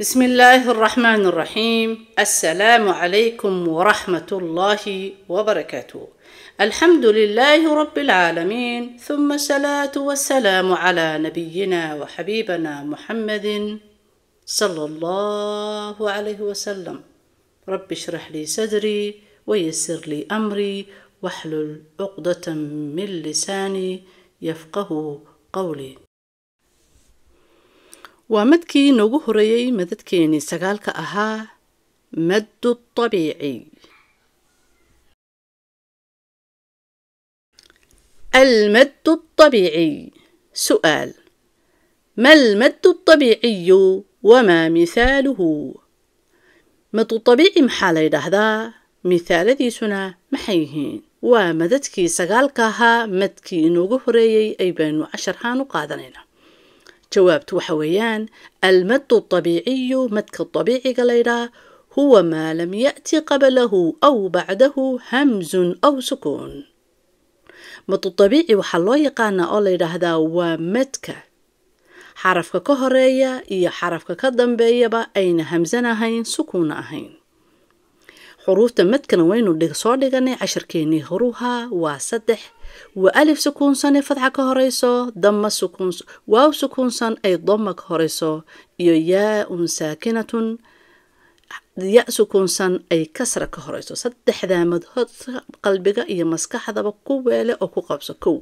بسم الله الرحمن الرحيم السلام عليكم ورحمة الله وبركاته الحمد لله رب العالمين ثم الصلاة والسلام على نبينا وحبيبنا محمد صلى الله عليه وسلم رب اشرح لي صدري ويسر لي أمري واحلل عقدة من لساني يفقه قولي ومدكي نوغو هريي horreeyey madadkeenii أها مد الطبيعي المد الطبيعي سؤال ما المد الطبيعي وما مثاله مد الطبيعي محالي دهدا مثال ذي سنة محيهين ومددكي سقالكاها مدكي نوغو هريي أي بانو عشر هانو جواب توحويان المد الطبيعي مدك الطبيعي قليلا هو ما لم يأتي قبله أو بعده همز أو سكون مد الطبيعي وحلو يقانا أولي هذا ومدك xarafka ka horeeya iyo xarafka ka أين همزنا هين sukuuna هين xuruufta madkana waynu soo dhiganay casharkeenii horuha waa saddex waa alif sukuunsan ee fadxa ka horeyso dama waaw sukuunsan ay doma ka horeyso iyo yaa-un saakinatun ya sukuunsan ay kasra ka horeyso saddexdaa madhood qalbiga iyo maskaxdaba ku weele oo ku qabso kow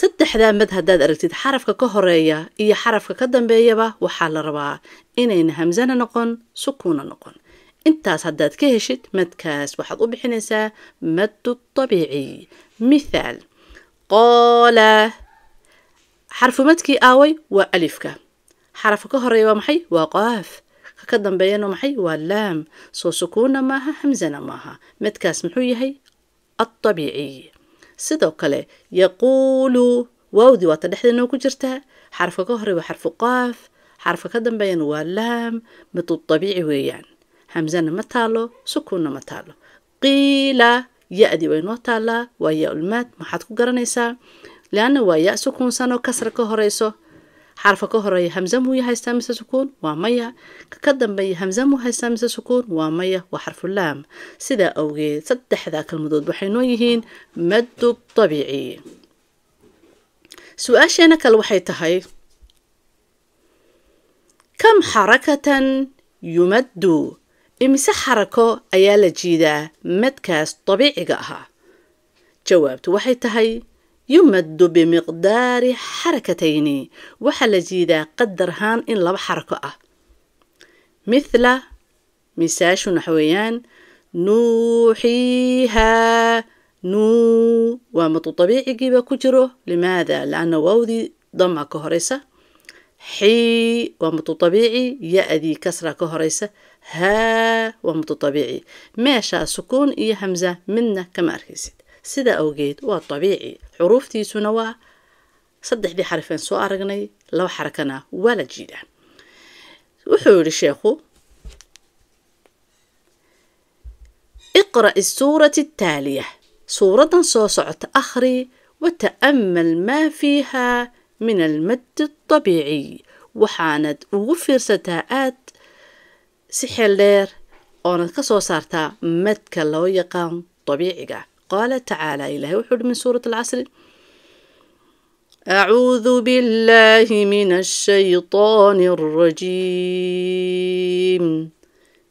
saddexdaa mad haddaad aragtid xarafka ka horeeya iyo xarafka ka dambeeyaba waxaa la rabaa inayna hamsana noqon sukuuna noqon intaas haddaad ka heshid madkaas waxaad u bixinaysaa maddu tabiici mithaal qoola xarfu madkii aaway waa alifka xarafka ka horeeya waa maxay waa qaaf ka dambeeyana maxay waa laam soo sukuunna maaha hamzana maaha madkaas muxuu yahay altabiiciy sidoo kale yaquulu waawdii waata dhexdeenoo ku jirtaa xarafka ka hore waa xarfu qaaf xarafka ka dambeeyana waa laam madu tabiici weeyaan hamzana ma taalo sukuunna ma taalo qiila ya-dii way noo taalaa waa ya-ulmaad maxaad ku garanaysaa leanna waa ya sukuunsanoo kasra ka horeyso xarfa ka horeeya hamse muu haystaa mise sukuun waa maya ka dambeeya hamse muu haystaa mise sukuun waa maya waa xarfulaam sidaa awgeed saddexdaa kalmadood waxay noo yihiin maddu abiici su-aasheena kale waxay tahay kam xarakatan yumaddu imise xarako ayaa la jiidaa madkaas dabiiciga ahaa jawaabtu waxay tahay yumaddu bimiqdaari xarakatayni waxaa la jiidaa qadarhaan in laba xarako ah mithla misaashun waxa weeyaan nuuxiihaa nuu waa madu dabiicigiiba ku jiro limaada laana wawdii dama ka horeysa xii waa madu dabiici ya-adii kasra ka horeysa ها ومتو طبيعي ماشا سكون اي همزة منه كما أركزت سيدا أوجيت وطبيعي حروف تي سنوا صدح دي حرفين سو ارقني لو حركنا ولا جيدا وحول الشيخو اقرأ السورة التالية سورة سو صعت أخري وتأمل ما فيها من المد الطبيعي وحانت وفرستها آت سحل دير أن كسو سارتا مدك لو يقان طبيعيقا قال تعالى إله وحد من سورة العصر أعوذ بالله من الشيطان الرجيم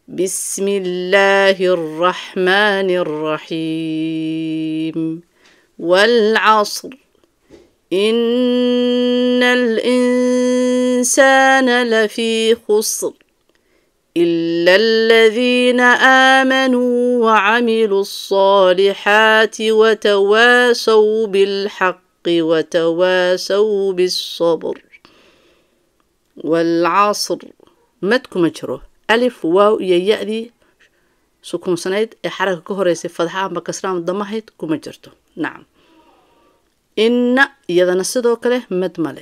بسم الله الرحمن الرحيم والعصر إن الإنسان لفي خسر إلا الذين آمنوا وعملوا الصالحات وتواسوا بالحق وتواسوا بالصبر والعصر مدكو مجره ألف واو يأذي سكون سنيد حركة كهرة فتحة أما كسرة دمهيد كما نعم إن يدنا سدو له مدمله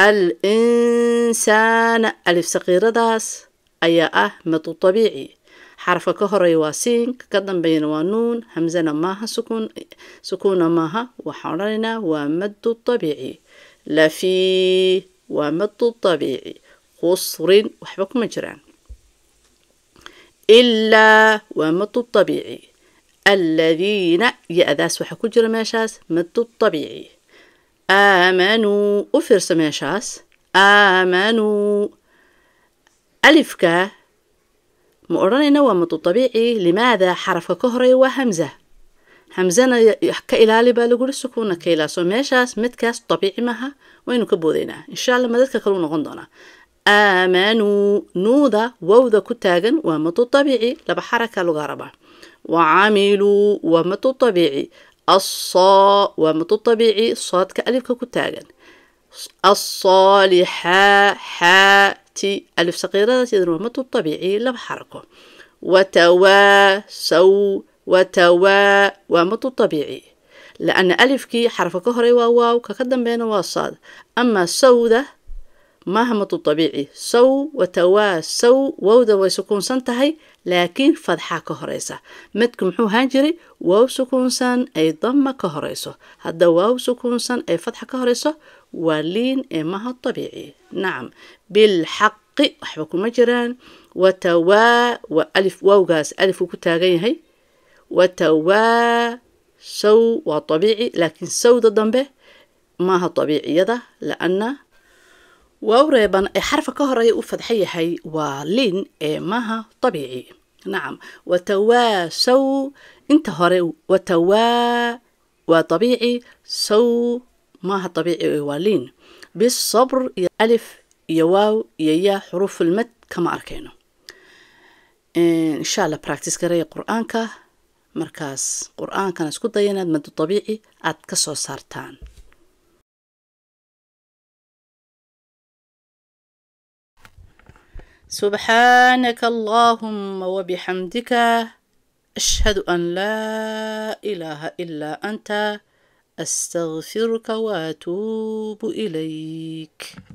الإنسان ألف سقير داس أيا أه متو طبيعي حرف كهر واسين كقدم بين ونون همزنا ماها سكون سكون ماها وحررنا ومد الطبيعي لفي ومد الطبيعي خصر وحبك مجران إلا ومد الطبيعي الذين يأذاس وحكو جرماشاس مد الطبيعي آمنوا أفر سماشاس آمنوا ألف كا ك مقرنة نوع طبيعي لماذا حرف كهري وهمزة همزنا كإلالي بالغور السكون كإلا سو ميشاس متكاس طبيعي مها وينو كبودينا إن شاء الله مدد كلو نقون دونا آمنوا نودا وودا كتاغن ومتو طبيعي لبا حركة لغاربة وعملوا ومتو طبيعي الصا ومتو طبيعي صاد كألف كتاغن الصالحة حا t alif saqiirada sida nuurmatu abiici laba xarako watawaasaw watawaa waa matu abiici laana alifkii xarafka ka horey waa waaw ka ka dambeena waa saad amaa sawda maaha matu abiici saw watawaasaw wawda way sukuunsan tahay laakiin fadxa ka horeysa madku muxuu ahaan jiray waaw sukuunsan ay dama ka horeyso hadda waaw sukuunsan ay fadxa ka horeyso ولين إمها الطبيعي نعم بالحق أحبكم مجران وتوا وألف واو قاس ألف وكتاغين هي وتوا سو وطبيعي لكن سو به ماها طبيعي ده لأن واو ريبان حرف كهرة وفتحية هي ولين ماها طبيعي نعم سو انت هري وتوا وطبيعي سو maaha dabiici ee waa bis sabr iyo alif iyo waaw iyo yaa xuruufulmad kama arkayno insha allah practice gareeya qur-aanka markaas qur-aankana isku daya inaad mado dabiici aad ka soo saartaan subxaanaka allaahumma wabixamdika ashhadu an laa ilaaha ilaa anta أستغفرك وأتوب إليك